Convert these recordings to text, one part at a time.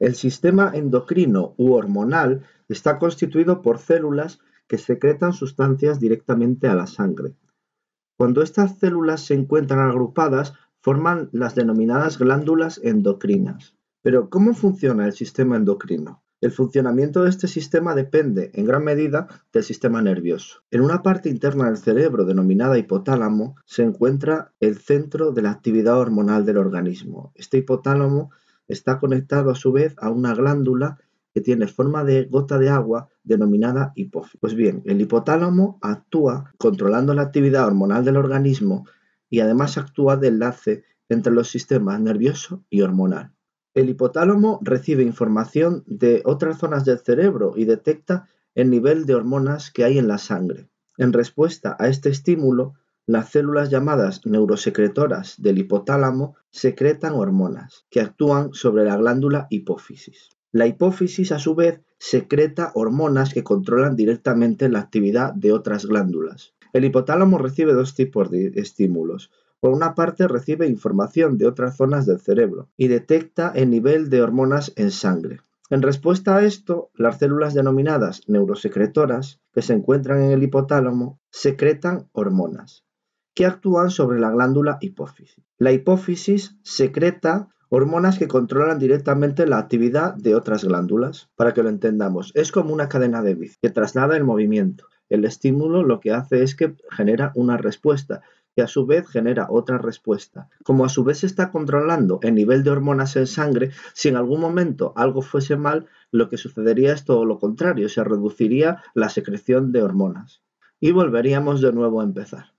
El sistema endocrino u hormonal está constituido por células que secretan sustancias directamente a la sangre. Cuando estas células se encuentran agrupadas, forman las denominadas glándulas endocrinas. Pero, ¿cómo funciona el sistema endocrino? El funcionamiento de este sistema depende, en gran medida, del sistema nervioso. En una parte interna del cerebro, denominada hipotálamo, se encuentra el centro de la actividad hormonal del organismo. Este hipotálamo está conectado a su vez a una glándula que tiene forma de gota de agua denominada hipófisis. Pues bien, el hipotálamo actúa controlando la actividad hormonal del organismo y además actúa de enlace entre los sistemas nervioso y hormonal. El hipotálamo recibe información de otras zonas del cerebro y detecta el nivel de hormonas que hay en la sangre. En respuesta a este estímulo, las células llamadas neurosecretoras del hipotálamo secretan hormonas que actúan sobre la glándula hipófisis. La hipófisis, a su vez, secreta hormonas que controlan directamente la actividad de otras glándulas. El hipotálamo recibe dos tipos de estímulos, por una parte recibe información de otras zonas del cerebro y detecta el nivel de hormonas en sangre. En respuesta a esto, las células denominadas neurosecretoras, que se encuentran en el hipotálamo, secretan hormonas, que actúan sobre la glándula hipófisis. La hipófisis secreta hormonas que controlan directamente la actividad de otras glándulas. Para que lo entendamos, es como una cadena de bici que traslada el movimiento. El estímulo lo que hace es que genera una respuesta a su vez genera otra respuesta. Como a su vez se está controlando el nivel de hormonas en sangre, si en algún momento algo fuese mal, lo que sucedería es todo lo contrario, se reduciría la secreción de hormonas. Y volveríamos de nuevo a empezar.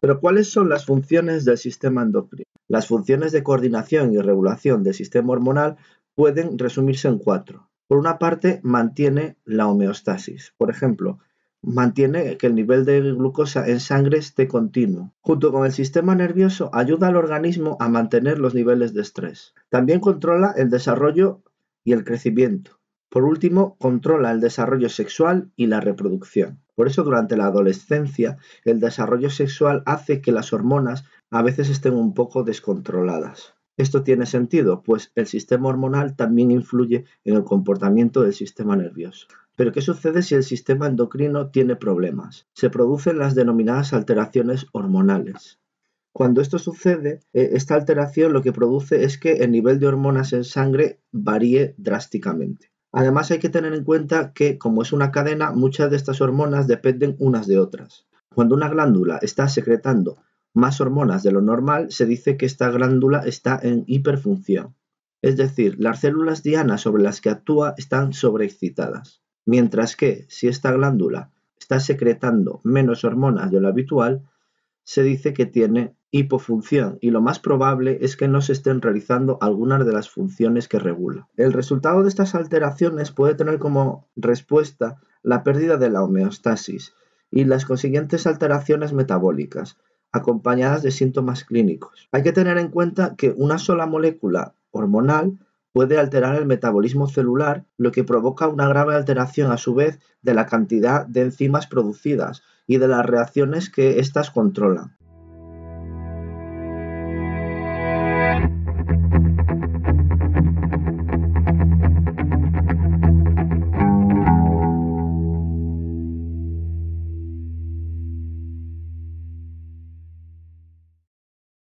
Pero ¿cuáles son las funciones del sistema endocrino? Las funciones de coordinación y regulación del sistema hormonal pueden resumirse en cuatro. Por una parte, mantiene la homeostasis. Por ejemplo, mantiene que el nivel de glucosa en sangre esté continuo. Junto con el sistema nervioso, ayuda al organismo a mantener los niveles de estrés. También controla el desarrollo y el crecimiento. Por último, controla el desarrollo sexual y la reproducción. Por eso durante la adolescencia el desarrollo sexual hace que las hormonas a veces estén un poco descontroladas. Esto tiene sentido, pues el sistema hormonal también influye en el comportamiento del sistema nervioso. Pero ¿qué sucede si el sistema endocrino tiene problemas? Se producen las denominadas alteraciones hormonales. Cuando esto sucede, eh, esta alteración lo que produce es que el nivel de hormonas en sangre varíe drásticamente. Además hay que tener en cuenta que como es una cadena, muchas de estas hormonas dependen unas de otras. Cuando una glándula está secretando más hormonas de lo normal, se dice que esta glándula está en hiperfunción. Es decir, las células dianas sobre las que actúa están sobreexcitadas. Mientras que si esta glándula está secretando menos hormonas de lo habitual, se dice que tiene hipofunción y lo más probable es que no se estén realizando algunas de las funciones que regula. El resultado de estas alteraciones puede tener como respuesta la pérdida de la homeostasis y las consiguientes alteraciones metabólicas, acompañadas de síntomas clínicos. Hay que tener en cuenta que una sola molécula hormonal puede alterar el metabolismo celular, lo que provoca una grave alteración a su vez de la cantidad de enzimas producidas y de las reacciones que éstas controlan.